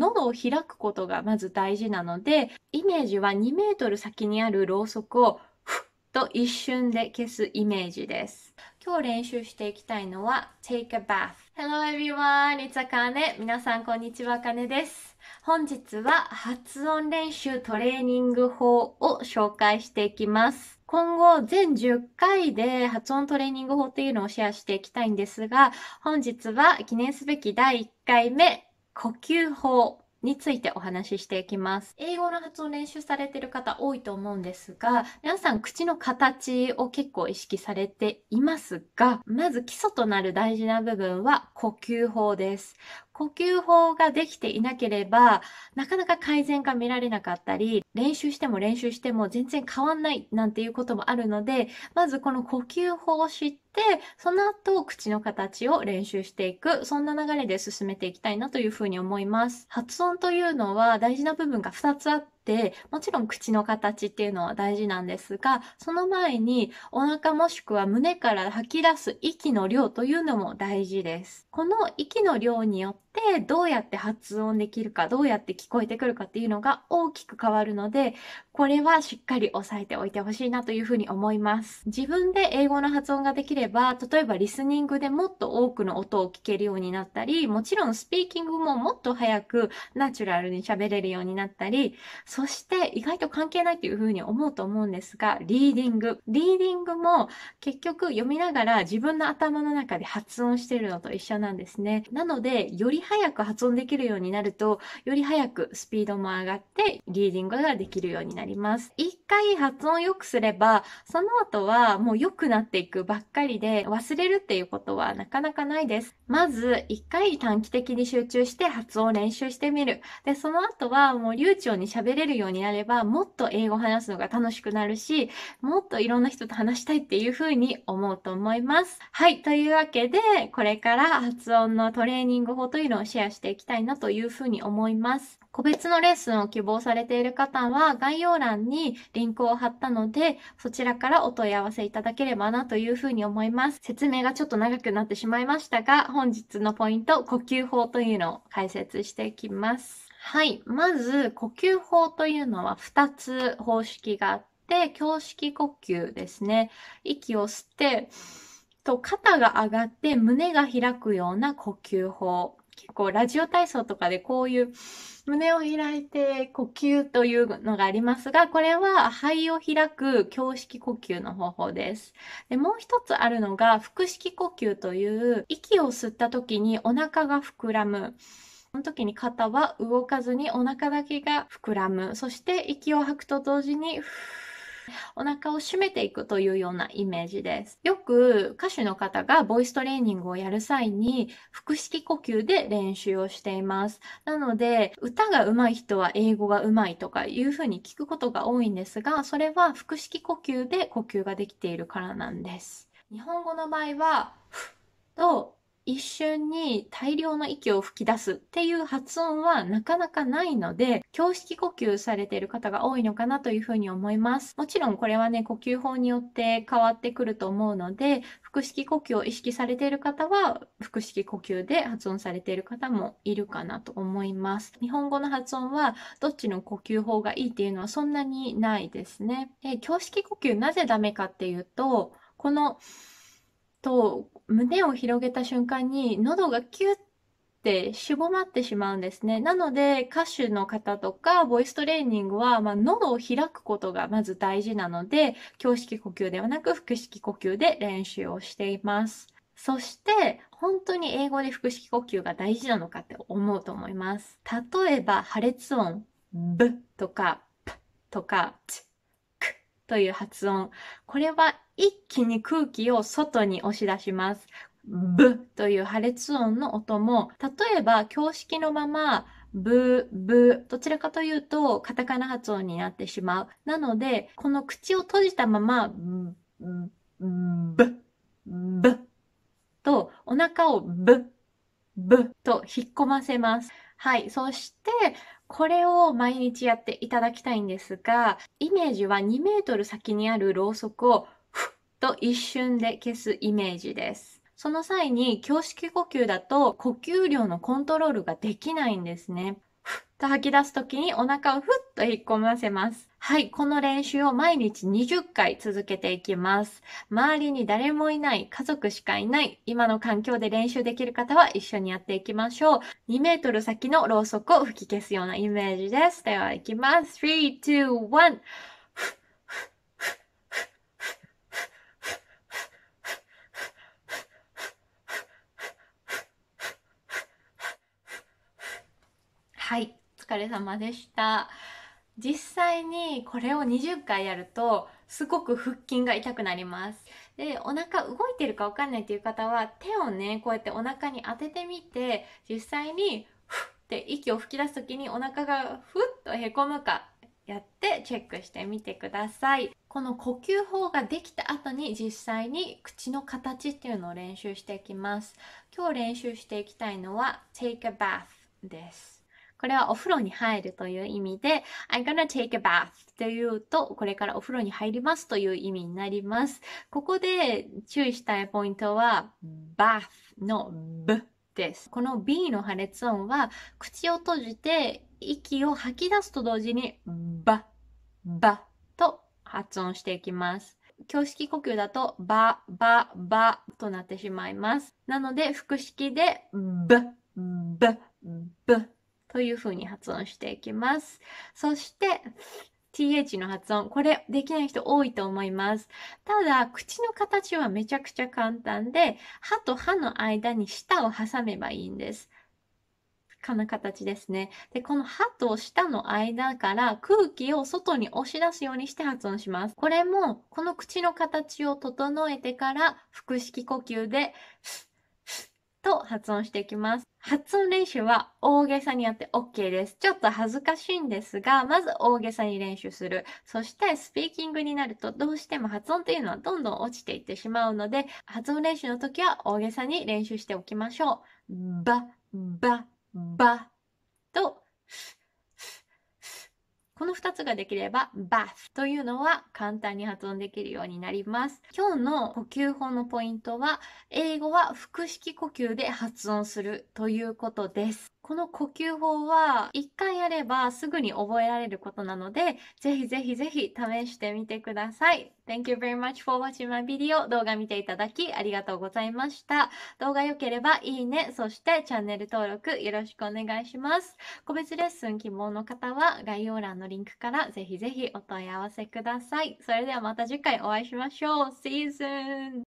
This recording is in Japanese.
喉を開くことがまず大事なので、イメージは2メートル先にあるろうそくをふっと一瞬で消すイメージです。今日練習していきたいのは Take a bath. Hello everyone, it's Akane. 皆さんこんにちは、Akane です。本日は発音練習トレーニング法を紹介していきます。今後全10回で発音トレーニング法っていうのをシェアしていきたいんですが、本日は記念すべき第1回目呼吸法についてお話ししていきます。英語の発音練習されている方多いと思うんですが、皆さん口の形を結構意識されていますが、まず基礎となる大事な部分は呼吸法です。呼吸法ができていなければ、なかなか改善が見られなかったり、練習しても練習しても全然変わんないなんていうこともあるので、まずこの呼吸法を知って、、その後、口の形を練習していく、そんな流れで進めていきたいなというふうに思います。発音というのは大事な部分が2つあって、で、もちろん口の形っていうのは大事なんですが、その前にお腹もしくは胸から吐き出す息の量というのも大事です。この息の量によってどうやって発音できるか、どうやって聞こえてくるかっていうのが大きく変わるので、これはしっかり押さえておいてほしいなというふうに思います。自分で英語の発音ができれば、例えばリスニングでもっと多くの音を聞けるようになったり、もちろんスピーキングももっと早くナチュラルに喋れるようになったり、そして意外と関係ないというふうに思うと思うんですが、リーディング。リーディングも結局読みながら自分の頭の中で発音してるのと一緒なんですね。なので、より早く発音できるようになると、より早くスピードも上がって、リーディングができるようになります。一回発音を良くすれば、その後はもう良くなっていくばっかりりで忘れるっていうことはなかなかないです。まず、一回短期的に集中して発音を練習してみる。で、その後はもう流暢に喋れるようになれば、もっと英語を話すのが楽しくなるし、もっといろんな人と話したいっていうふうに思うと思います。はい。というわけで、これから発音のトレーニング法というのをシェアしていきたいなというふうに思います。個別のレッスンを希望されている方は概要欄にリンクを貼ったので、そちらからお問い合わせいただければなというふうに思います。説明がちょっと長くなってしまいましたが、本日のポイント、呼吸法というのを解説していきます。はい。まず、呼吸法というのは2つ方式があって、胸式呼吸ですね。息を吸って、と肩が上がって胸が開くような呼吸法。結構ラジオ体操とかでこういう胸を開いて呼吸というのがありますが、これは肺を開く胸式呼吸の方法です。でもう一つあるのが腹式呼吸という息を吸った時にお腹が膨らむ。その時に肩は動かずにお腹だけが膨らむ。そして息を吐くと同時に、ふーお腹を締めていくというようなイメージです。よく歌手の方がボイストレーニングをやる際に腹式呼吸で練習をしています。なので、歌が上手い人は英語が上手いとかいうふうに聞くことが多いんですが、それは腹式呼吸で呼吸ができているからなんです。日本語の場合は、ふと一瞬に大量の息を吹き出すっていう発音はなかなかないので、胸式呼吸されている方が多いのかなというふうに思います。もちろんこれはね、呼吸法によって変わってくると思うので、腹式呼吸を意識されている方は、腹式呼吸で発音されている方もいるかなと思います。日本語の発音は、どっちの呼吸法がいいっていうのはそんなにないですね。で、胸式呼吸なぜダメかっていうと、この、と胸を広げた瞬間に喉がキュッってしぼまってしまうんですね。なので歌手の方とかボイストレーニングは、まあ、喉を開くことがまず大事なので胸式呼吸ではなく腹式呼吸で練習をしています。そして本当に英語で腹式呼吸が大事なのかって思うと思います。例えば破裂音ブ」とかプ」とかクという発音。これは一気に空気を外に押し出します。ブという破裂音の音も、例えば教式のまま、ブー、ブー、どちらかというと、カタカナ発音になってしまう。なので、この口を閉じたまま、ブ、ブ、ブと、お腹をブ、ブと引っ込ませます。はい。そして、これを毎日やっていただきたいんですが、イメージは2メートル先にあるろうそくをと一瞬で消すイメージです。その際に胸式呼吸だと呼吸量のコントロールができないんですね。ふっと吐き出す時にお腹をふっと引っ込ませます。はい、この練習を毎日20回続けていきます。周りに誰もいない、家族しかいない、今の環境で練習できる方は一緒にやっていきましょう。2メートル先のろうそくを吹き消すようなイメージです。では行きます。3、2、1。はいお疲れ様でした実際にこれを20回やるとすごく腹筋が痛くなりますでお腹動いてるか分かんないっていう方は手をねこうやってお腹に当ててみて実際にふって息を吹き出す時にお腹がふっとへこむかやってチェックしてみてくださいこの呼吸法ができた後に実際に口の形っていうのを練習していきます今日練習していきたいのは take a bath ですこれはお風呂に入るという意味で、I'm gonna take a bath というと、これからお風呂に入りますという意味になります。ここで注意したいポイントは、bath の b です。この b の破裂音は、口を閉じて息を吐き出すと同時に、ば、ばと発音していきます。胸式呼吸だと、ば、ば、ばとなってしまいます。なので、腹式で、ぶ、ぶ、ぶという風に発音していきます。そして、th の発音。これできない人多いと思います。ただ、口の形はめちゃくちゃ簡単で、歯と歯の間に舌を挟めばいいんです。かな形ですね。で、この歯と舌の間から空気を外に押し出すようにして発音します。これも、この口の形を整えてから、腹式呼吸で、と発音していきます。発音練習は大げさにやって OK です。ちょっと恥ずかしいんですが、まず大げさに練習する。そしてスピーキングになるとどうしても発音っていうのはどんどん落ちていってしまうので、発音練習の時は大げさに練習しておきましょう。ば、ば、ばと、この二つができれば bath というのは簡単に発音できるようになります。今日の呼吸法のポイントは英語は腹式呼吸で発音するということです。この呼吸法は一回やればすぐに覚えられることなので、ぜひぜひぜひ試してみてください。Thank you very much for watching my video. 動画見ていただきありがとうございました。動画良ければいいね、そしてチャンネル登録よろしくお願いします。個別レッスン希望の方は概要欄のリンクからぜひぜひお問い合わせください。それではまた次回お会いしましょう。See you soon!